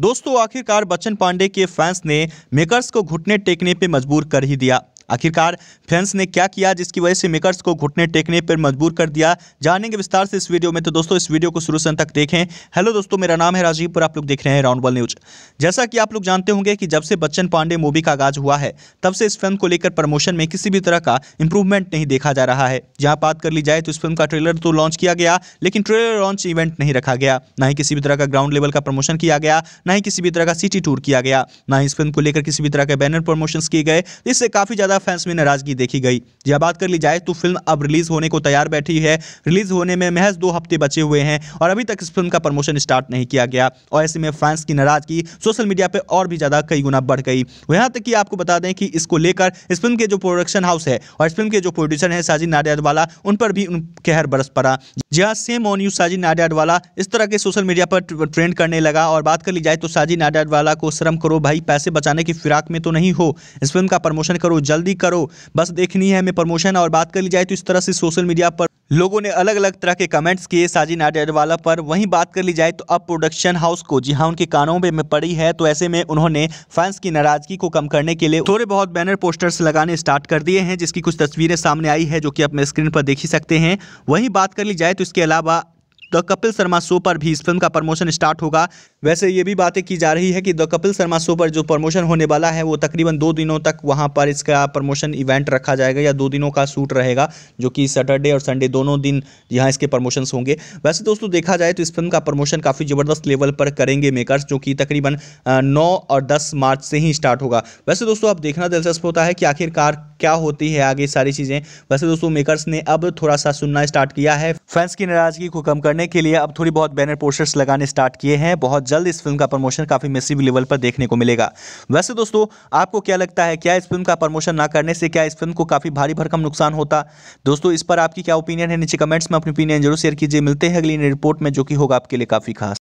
दोस्तों आखिरकार बच्चन पांडे के फैंस ने मेकर्स को घुटने टेकने पर मजबूर कर ही दिया आखिरकार फैंस ने क्या किया जिसकी वजह से मेकर्स को घुटने टेकने पर मजबूर कर दिया जानेंगे विस्तार से इस वीडियो में तो दोस्तों इस वीडियो को शुरू से तक देखें हेलो दोस्तों मेरा नाम है राजीव पर आप लोग देख रहे हैं राउंड बॉल न्यूज जैसा कि आप लोग जानते होंगे कि जब से बच्चन पांडे मूवी का आगाज हुआ है तब से इस फिल्म को लेकर प्रमोशन में किसी भी तरह का इंप्रूवमेंट नहीं देखा जा रहा है जहां बात कर ली जाए तो इस फिल्म का ट्रेलर तो लॉन्च किया गया लेकिन ट्रेलर लॉन्च इवेंट नहीं रखा गया ना ही किसी भी तरह का ग्राउंड लेवल का प्रमोशन किया गया ना ही किसी भी तरह का सिटी टूर किया गया ना ही इस फिल्म को लेकर किसी भी तरह के बैनर प्रमोशन किए गए इससे काफी ज्यादा ज्यादा फैंस में नाराजगी देखी गई यह बात कर ली जाए तो फिल्म अब रिलीज होने को तैयार बैठी है रिलीज होने में महज दो हफ्ते बचे हुए हैं और अभी तक इस फिल्म का प्रमोशन स्टार्ट नहीं किया गया और ऐसे में फैंस की नाराजगी सोशल मीडिया पर और भी ज़्यादा कई गुना बढ़ गई यहां तक कि आपको बता दें कि इसको लेकर इस फिल्म के जो प्रोडक्शन हाउस है और इस फिल्म के जो प्रोड्यूसर है साजिद नाडियाडवाला उन पर भी कहर बरस पड़ा जहाँ shame on you Sajid Nadiadwala इस तरह के सोशल मीडिया पर ट्रेंड करने लगा और बात कर ली जाए तो साजिद नाडियाडवाला को शर्म करो भाई पैसे बचाने की फिराक में तो नहीं हो इस फिल्म का प्रमोशन करो जल्दी जल्दी करो बस देखनी है हमें प्रमोशन और बात कर ली जाए तो इस तरह से सोशल मीडिया पर लोगों ने अलग अलग तरह के कमेंट्स किए साजिन अडवाला पर वहीं बात कर ली जाए तो अब प्रोडक्शन हाउस को जी हाँ उनके कानों में पड़ी है तो ऐसे में उन्होंने फैंस की नाराजगी को कम करने के लिए थोड़े बहुत बैनर पोस्टर्स लगाने स्टार्ट कर दिए हैं जिसकी कुछ तस्वीरें सामने आई है जो कि आप स्क्रीन पर देख ही सकते हैं वहीं बात कर ली जाए तो इसके अलावा द कपिल शर्मा शो पर भी इस फिल्म का प्रमोशन स्टार्ट होगा वैसे ये भी बातें की जा रही है कि द कपिल शर्मा शो पर जो प्रमोशन होने वाला है वो तकरीबन दो दिनों तक वहाँ पर इसका प्रमोशन इवेंट रखा जाएगा या दो दिनों का शूट रहेगा जो कि सैटरडे और संडे दोनों दिन यहाँ इसके प्रमोशंस होंगे वैसे दोस्तों देखा जाए तो इस फिल्म का प्रमोशन काफ़ी ज़बरदस्त लेवल पर करेंगे मेकर्स जो कि तकरीबन नौ और दस मार्च से ही स्टार्ट होगा वैसे दोस्तों आप देखना दिलचस्प होता है कि आखिरकार क्या होती है आगे सारी चीज़ें वैसे दोस्तों मेकर्स ने अब थोड़ा सा सुनना स्टार्ट किया है फैंस की नाराजगी को कम करने के लिए अब थोड़ी बहुत बैनर पोस्टर्स लगाने स्टार्ट किए हैं बहुत जल्द इस फिल्म का प्रमोशन काफ़ी मेसिव लेवल पर देखने को मिलेगा वैसे दोस्तों आपको क्या लगता है क्या इस फिल्म का प्रमोशन ना करने से क्या इस फिल्म को काफ़ी भारी भरकम नुकसान होता दोस्तों इस पर आपकी क्या ओपिनियन है नीचे कमेंट्स में अपनी ओपिनियन जरूर शेयर कीजिए मिलते हैं अगली रिपोर्ट में जो कि होगा आपके लिए काफ़ी खास